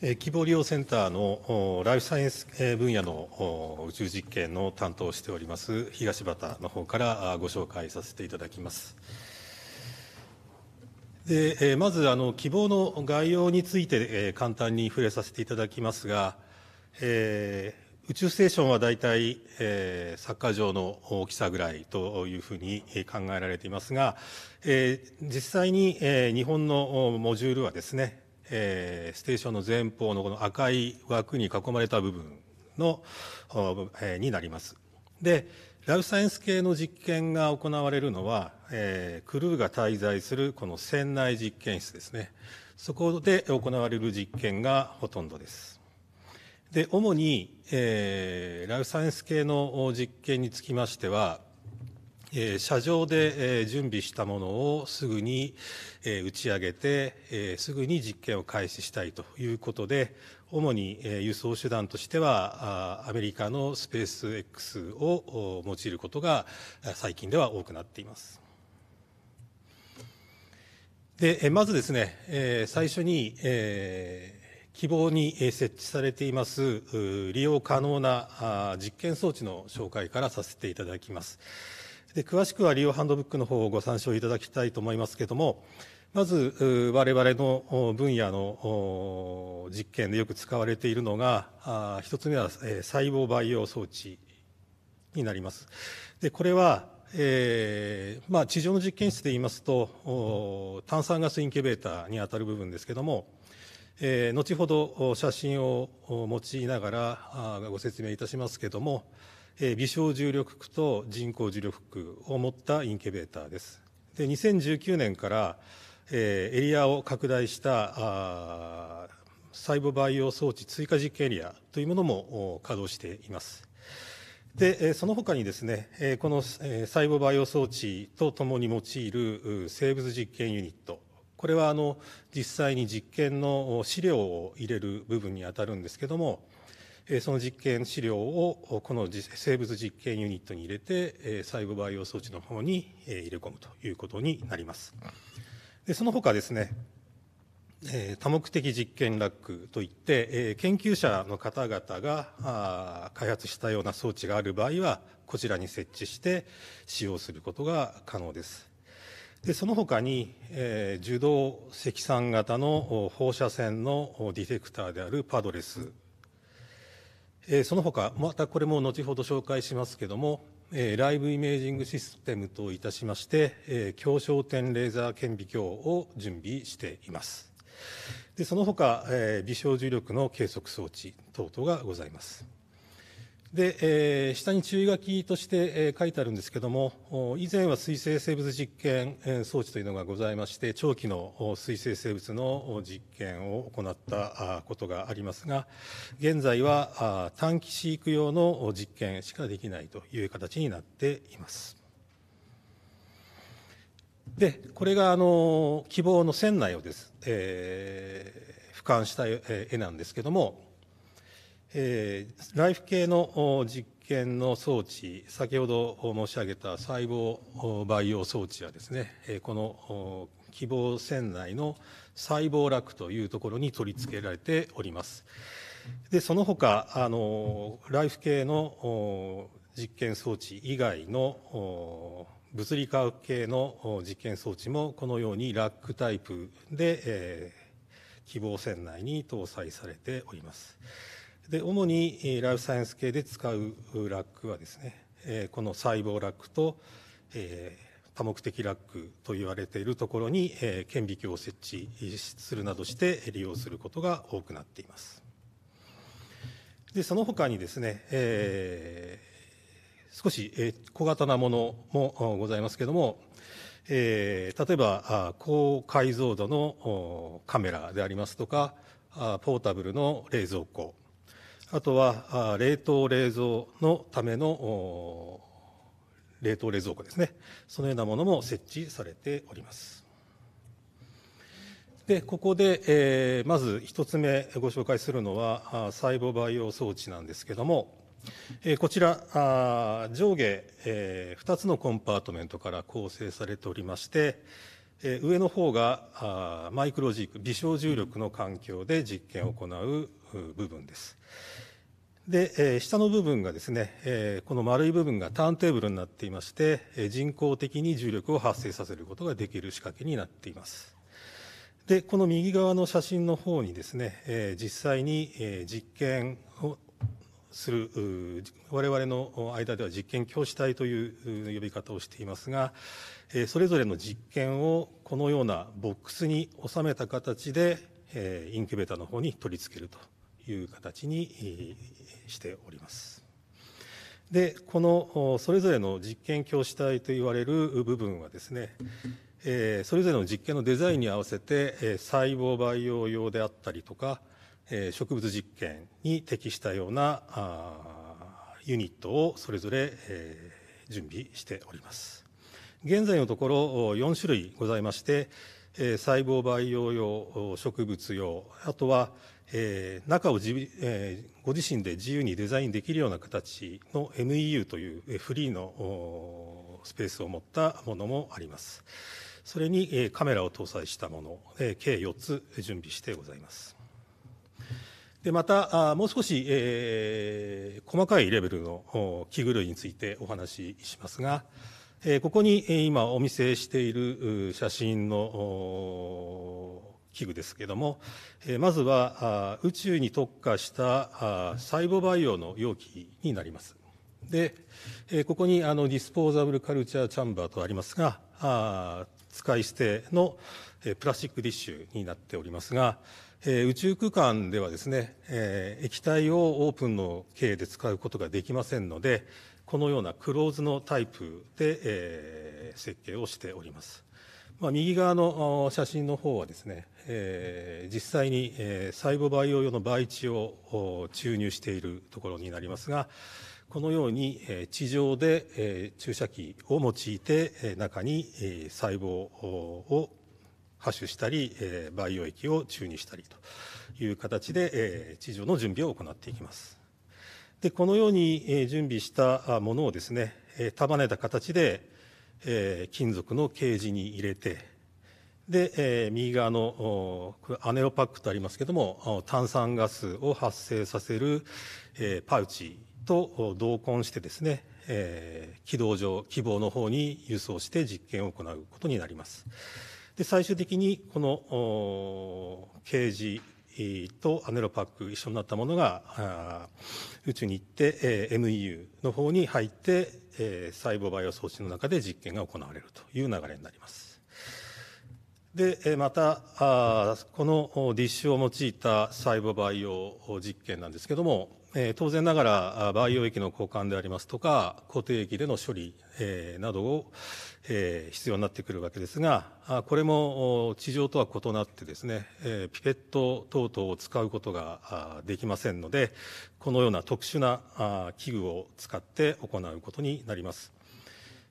希望利用センターのライフサイエンス分野の宇宙実験の担当しております東畑の方からご紹介させていただきます。でまずあの希望の概要について簡単に触れさせていただきますが、えー宇宙ステーションは大体、えー、サッカー場の大きさぐらいというふうに考えられていますが、えー、実際に、えー、日本のモジュールはですね、えー、ステーションの前方のこの赤い枠に囲まれた部分の、えー、になります。でライフサイエンス系の実験が行われるのは、えー、クルーが滞在するこの船内実験室ですね。そこで行われる実験がほとんどです。で、主に、えー、ライフサイエンス系の実験につきましては、え車上で、え準備したものをすぐに、え打ち上げて、えすぐに実験を開始したいということで、主に、え輸送手段としてはアメリカのスペース X を用いることが最近では多くなっています。でまずですね、え最初に、え希望に設置されています利用可能な実験装置の紹介からさせていただきます。で詳しくは利用ハンドブックの方をご参照いただきたいと思いますけれども、まず我々の分野の実験でよく使われているのが、1つ目は細胞培養装置になります。でこれは、えー、まあ、地上の実験室で言いますと炭酸ガスインキュベーターにあたる部分ですけども、えー、後ほど写真を用いながらご説明いたしますけども、え微小重力区と人工重力区を持ったインキュベーターです。で2019年から、えー、エリアを拡大したあ細胞培養装置追加実験エリアというものも稼働しています。でそのほかにですねこの細胞培養装置とともに用いる生物実験ユニットこれはあの実際に実験の資料を入れる部分に当たるんですけれどもえその実験資料をこの生物実験ユニットに入れて、え細胞培養装置の方に、え入れ込むということになります。でその他ですね、え多目的実験ラックといって、え研究者の方々が開発したような装置がある場合はこちらに設置して使用することが可能です。でその他に、えー、受動積算型の放射線のディテクターであるパドレスえその他、またこれも後ほど紹介しますけども、えライブイメージングシステムといたしまして、えー、強焦点レーザー顕微鏡を準備しています。でその他、え微小重力の計測装置等々がございます。で、えー、下に注意書きとして、えー、書いてあるんですけども、以前は水生生物実験装置というのがございまして、長期の水生生物の実験を行ったことがありますが、現在は短期飼育用の実験しかできないという形になっています。で、これがあの希望の船内をです、えー、俯瞰した絵なんですけども、えー、ライフ系の実験の装置、先ほど申し上げた細胞培養装置はですね、この希望船内の細胞膜というところに取り付けられております。でその他あのライフ系の実験装置以外の物理化学系の実験装置もこのようにラックタイプで、えー、希望船内に搭載されております。で主にライフサイエンス系で使うラックはですね、えこの細胞ラックと、え多目的ラックと言われているところに、え顕微鏡を設置するなどして利用することが多くなっています。でその他にですね、えー、少し小型なものもございますけれども、えー、例えば高解像度のカメラでありますとかポータブルの冷蔵庫あとは冷凍冷蔵のための冷凍冷蔵庫ですねそのようなものも設置されておりますでここで、えー、まず1つ目ご紹介するのは細胞培養装置なんですけども、えー、こちらあ上下、えー、2つのコンパートメントから構成されておりまして、え上の方がマイクロジーク微小重力の環境で実験を行う部分です。で、え下の部分がですね、えこの丸い部分がターンテーブルになっていまして、え人工的に重力を発生させることができる仕掛けになっています。で、この右側の写真の方にですね、え実際に、え実験をする、我々の間では実験教師隊という呼び方をしていますが、それぞれの実験をこのようなボックスに収めた形で、インキュベーターの方に取り付けるという形にしております。で、このそれぞれの実験教師隊と言われる部分はですね、えそれぞれの実験のデザインに合わせて、え細胞培養用であったりとか、え植物実験に適したようなあユニットをそれぞれ、え準備しております現在のところ4種類ございまして、え細胞培養用植物用あとは、え中をじ、えご自身で自由にデザインできるような形の MEU という、えフリーのスペースを持ったものもありますそれに、えカメラを搭載したもの、え計4つ準備してございますでまた、もう少し、えー、細かいレベルの器具類についてお話ししますが、えー、ここに今お見せしている写真の器具ですけども、えー、まずは宇宙に特化した細胞培養の容器になります。で、えー、ここにあのディスポーザブルカルチャーチャンバーとありますが、あ使い捨てのプラスチックディッシュになっておりますが、え宇宙空間ではですね、え液体をオープンの経営で使うことができませんのでこのようなクローズのタイプで、え設計をしております、まあ、右側の写真の方はですね、え実際に、え細胞培養用の培地を注入しているところになりますがこのように、え地上で、え注射器を用いて、え中に、え細胞を播種したり、えー、培養液を注入したりという形で、えー、地上の準備を行っていきます。でこのように、えー、準備したものをですね、えー、束ねた形で、えー、金属のケージに入れてで、えー、右側のアネロパックとありますけども炭酸ガスを発生させる、えー、パウチと同梱してですね、えー、軌道上希望の方に輸送して実験を行うことになります。で、最終的にこの、ケージとアネロパック一緒になったものが宇宙に行って、えー、MEU の方に入って、え細胞培養装置の中で実験が行われるという流れになります。で、また、この DISH を用いた細胞培養実験なんですけども、当然ながら培養液の交換でありますとか固定液での処理などを必要になってくるわけですがこれも地上とは異なってですねピペット等々を使うことができませんのでこのような特殊な器具を使って行うことになります。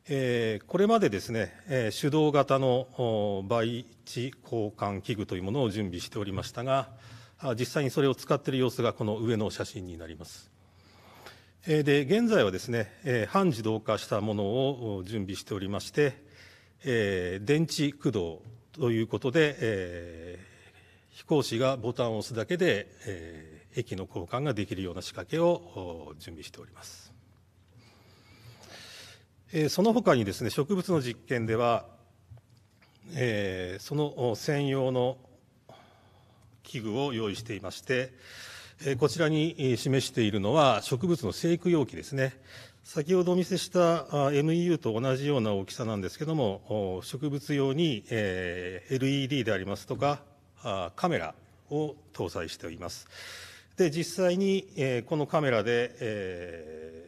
えー、これまでですね、えー、手動型の培地交換器具というものを準備しておりましたが、実際にそれを使っている様子がこの上の写真になります。えー、で、現在はですね、えー、半自動化したものを準備しておりまして、えー、電池駆動ということで、えー、飛行士がボタンを押すだけで、えー、駅の交換ができるような仕掛けを準備しております。えその他にですね植物の実験では、えー、その専用の器具を用意していまして、えー、こちらに示しているのは植物の生育容器ですね先ほどお見せした MEU と同じような大きさなんですけども植物用に LED でありますとかカメラを搭載しておりますで実際にこのカメラで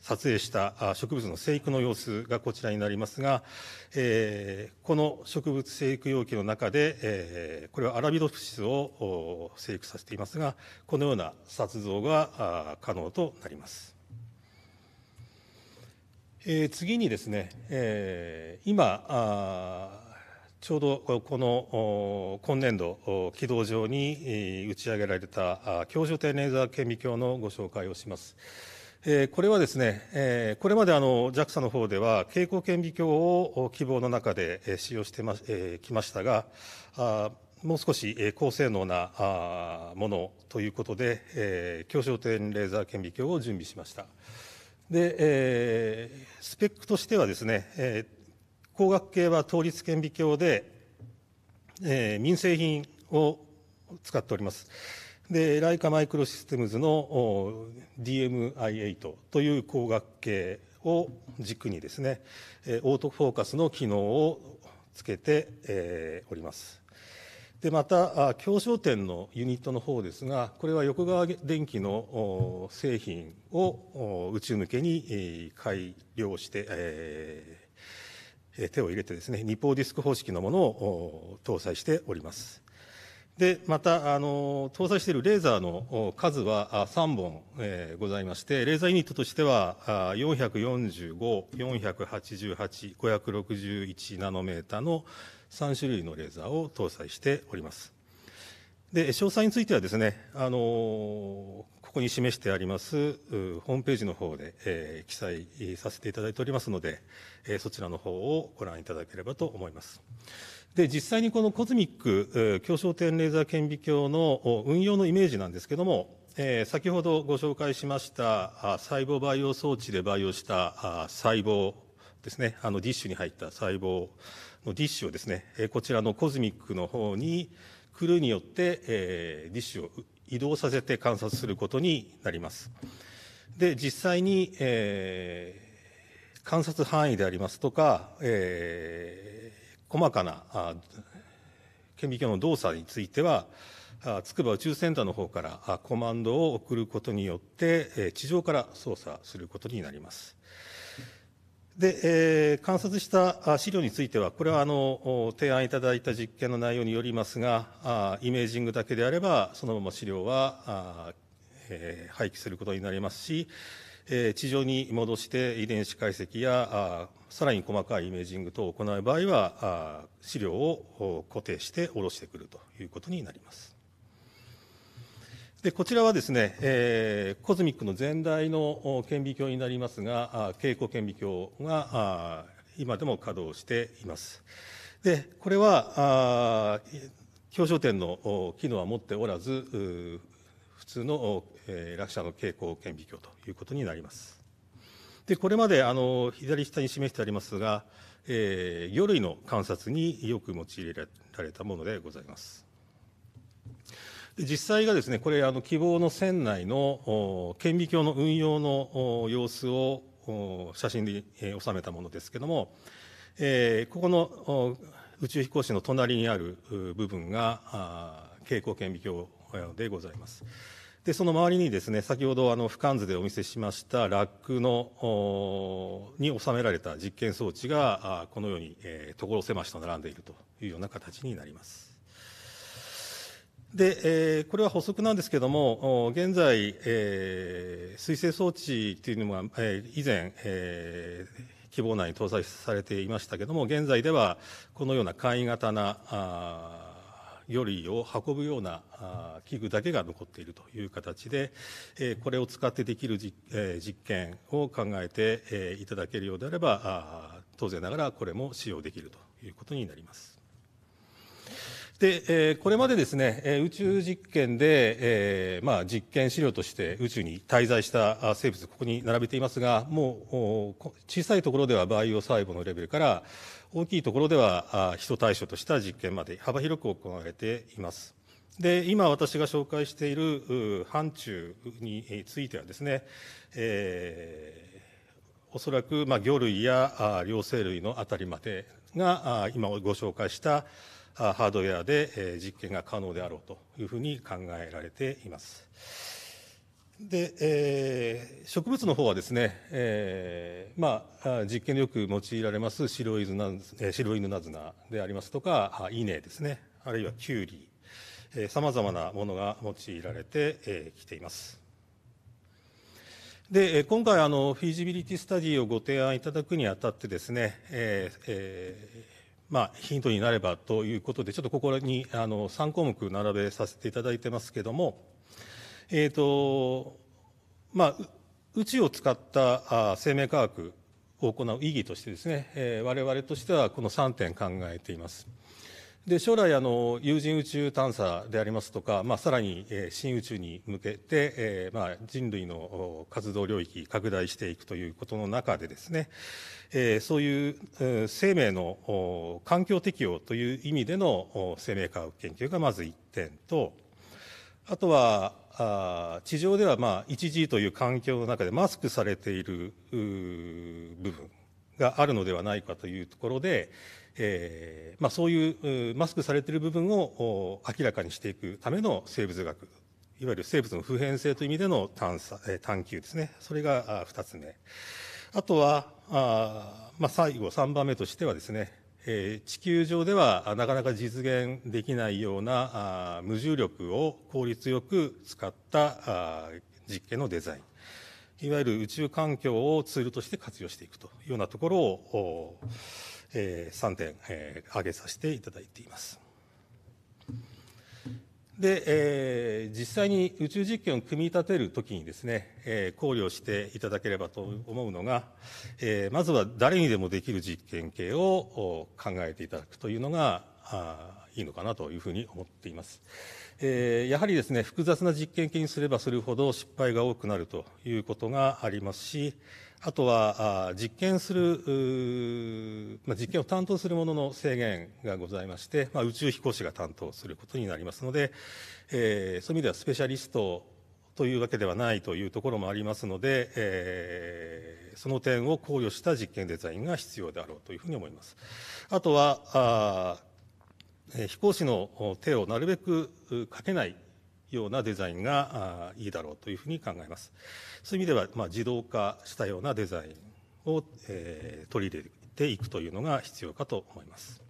撮影した植物の生育の様子がこちらになりますが、えー、この植物生育容器の中で、えー、これはアラビドプシスを生育させていますがこのような撮像が可能となります。えー、次にですね、えー、今あちょうどこの今年度、軌道上に打ち上げられた教授定レーザー顕微鏡のご紹介をします。これはですね、これまであの JAXA の方では蛍光顕微鏡を希望の中で使用してきましたが、もう少し高性能なものということで、強焦点レーザー顕微鏡を準備しました。で、スペックとしてはですね、光学系は倒立顕微鏡で、民生品を使っております。で、ライカマイクロシステムズの DMI8 という光学系を軸にですね、オートフォーカスの機能をつけております。で、また、強商店のユニットの方ですが、これは横川電機の製品を宇宙向けに改良して、手を入れてですね、二方ディスク方式のものを搭載しております。で、また、あの、搭載しているレーザーの数は3本、えー、ございまして、レーザーユニットとしては、445、488、561ナノメーターの3種類のレーザーを搭載しております。で、詳細についてはですね、あの、ここに示してあります、ホームページの方で、えー、記載させていただいておりますので、えー、そちらの方をご覧いただければと思います。で実際にこのコズミック強焦点レーザー顕微鏡の運用のイメージなんですけども、え先ほどご紹介しました細胞培養装置で培養した細胞ですねあのディッシュに入った細胞のディッシュをですね、えこちらのコズミックの方にクルーによって、えディッシュを移動させて観察することになります。で実際に、えー、観察範囲でありますとか、え細かな顕微鏡の動作については、筑波宇宙センターの方からコマンドを送ることによって、地上から操作することになります。で、えー、観察した資料については、これはあの提案いただいた実験の内容によりますが、あイメージングだけであれば、そのまま資料は、あえー、廃棄することになりますし、え地上に戻して遺伝子解析やさらに細かいイメージング等を行う場合は資料を固定して下ろしてくるということになります。でこちらはですね、えー、コズミックの前代の顕微鏡になりますが蛍光顕微鏡が今でも稼働しています。でこれは表彰点の機能は持っておらず通の、え落車の傾向顕微鏡ということになります。でこれまであの左下に示してありますが、えー、魚類の観察によく用いられたものでございます。実際がですねこれあの希望の船内の顕微鏡の運用の様子を写真で収めたものですけども、えー、ここの宇宙飛行士の隣にある部分が蛍光顕微鏡でございます。でその周りにですね先ほどあの俯瞰図でお見せしましたラックのに収められた実験装置がこのように、えー、所狭しと並んでいるというような形になります。で、えー、これは補足なんですけども現在、えー、水性装置というのが、えー、以前、えー、希望内に搭載されていましたけども現在ではこのような簡易型なあ魚類を運ぶような器具だけが残っているという形で、えこれを使ってできる実,、え実験を考えて、えいただけるようであれば当然ながらこれも使用できるということになります。で、えこれまでですね、え宇宙実験で、えまあ、実験資料として宇宙に滞在した生物、ここに並べていますが、もう小さいところでは培養細胞のレベルから、大きいところでは人対象とした実験まで幅広く行われています。で今私が紹介している範疇についてはですね、えー、おそらく、まあ、魚類や両生類のあたりまでが今ご紹介したハードウェアで実験が可能であろうというふうに考えられています。で、えー、植物の方はですね、えー、まあ実験でよく用いられます白犬ナズナ白犬ナズナでありますとか稲ですねあるいはキュウリさまざまなものが用いられてき、えー、ています。で今回あのフィジビリティスタディをご提案いただくにあたってですね、えーえーまあ、ヒントになればということでちょっとここにあの3項目並べさせていただいてますけども、えーとまあ、宇宙を使った生命科学を行う意義としてですね、えー、我々としてはこの3点考えています。で将来あの有人宇宙探査でありますとか、まあ、さらに、えー、新宇宙に向けて、えー、まあ、人類の活動領域拡大していくということの中でですね、えー、そういう、え生命の環境適応という意味での生命科学研究がまず1点とあとはあ地上ではま 1G という環境の中でマスクされている部分があるのではないかというところで、えーまあ、そういうマスクされている部分を明らかにしていくための生物学いわゆる生物の普遍性という意味での探査、えー、探求ですねそれが2つ目あとはあ、まあ、最後3番目としてはですねえ地球上ではなかなか実現できないようなあ無重力を効率よく使ったあ実験のデザインいわゆる宇宙環境をツールとして活用していくというようなところを、え3点、え挙げさせていただいています。で、えー、実際に宇宙実験を組み立てるときにですね、えー、考慮していただければと思うのが、えー、まずは誰にでもできる実験系を考えていただくというのがあいいのかなというふうに思っています。えー、やはりですね、複雑な実験系にすればするほど失敗が多くなるということがありますし、あとは実験する、まあ、実験を担当するものの制限がございまして、まあ、宇宙飛行士が担当することになりますので、えー、そういう意味ではスペシャリストというわけではないというところもありますので、えー、その点を考慮した実験デザインが必要であろうというふうに思います。あとはあ飛行士の手をなるべくかけないようなデザインがいいだろうというふうに考えます。そういう意味では、まあ、自動化したようなデザインを、えー、取り入れていくというのが必要かと思います。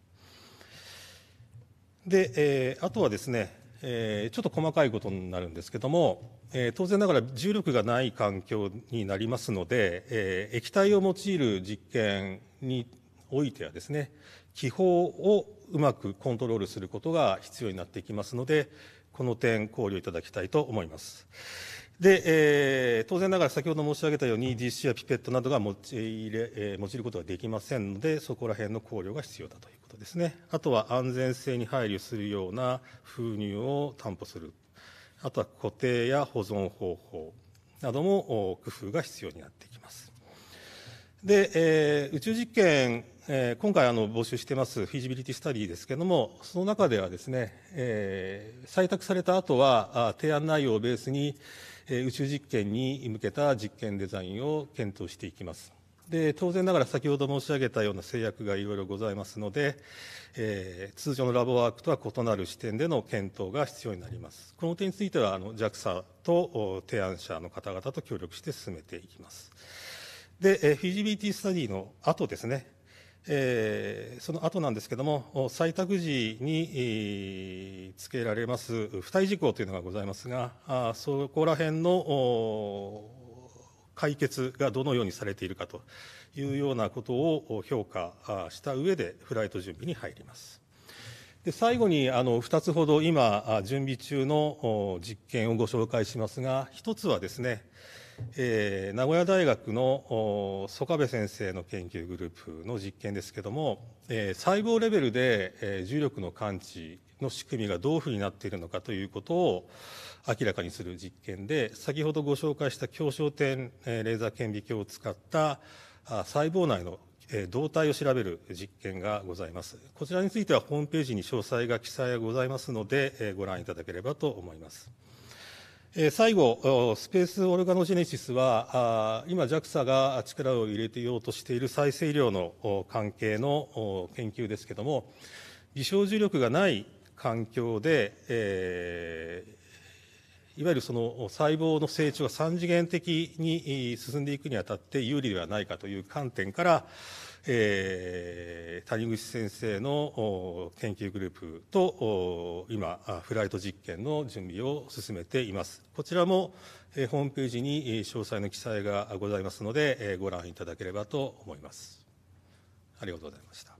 で、えー、あとはですね、えー、ちょっと細かいことになるんですけども、えー、当然ながら重力がない環境になりますので、えー、液体を用いる実験においてはですね気泡をうまくコントロールすることが必要になってきますのでこの点考慮いただきたいと思います。で、えー、当然ながら先ほど申し上げたように DC やピペットなどが用いれ、えー、用いることができませんのでそこら辺の考慮が必要だということですねあとは安全性に配慮するような封入を担保するあとは固定や保存方法なども工夫が必要になってで、えー、宇宙実験、えー、今回あの募集してますフィジビリティスタディですけども、その中ではですね、えー、採択された後は、提案内容をベースに、えー、宇宙実験に向けた実験デザインを検討していきます。で、当然ながら先ほど申し上げたような制約がいろいろございますので、えー、通常のラボワークとは異なる視点での検討が必要になります。この点については、あの、JAXA と提案者の方々と協力して進めていきます。で、フィジビリティスタディの後ですね、えー、その後なんですけども、採択時に、えー、付けられます付帯事項というのがございますが、あそこら辺の解決がどのようにされているかというようなことを評価した上で、フライト準備に入ります。で最後にあの2つほど今、準備中の実験をご紹介しますが、1つはですね、えー、名古屋大学の曽我部先生の研究グループの実験ですけども、えー、細胞レベルで、えー、重力の感知の仕組みがどういうふうになっているのかということを明らかにする実験で先ほどご紹介した強焦点、えレーザー顕微鏡を使ったあ細胞内の動態を調べる実験がございます。こちらについてはホームページに詳細が記載がございますので、ご覧いただければと思います。最後、スペースオルガノジェネシスは、今 JAXA が力を入れていようとしている再生医療の関係の研究ですけども、微小重力がない環境で、えいわゆるその細胞の成長が3次元的に進んでいくにあたって有利ではないかという観点から、えー、谷口先生の研究グループと今フライト実験の準備を進めていますこちらも、えー、ホームページに詳細の記載がございますので、えー、ご覧いただければと思いますありがとうございました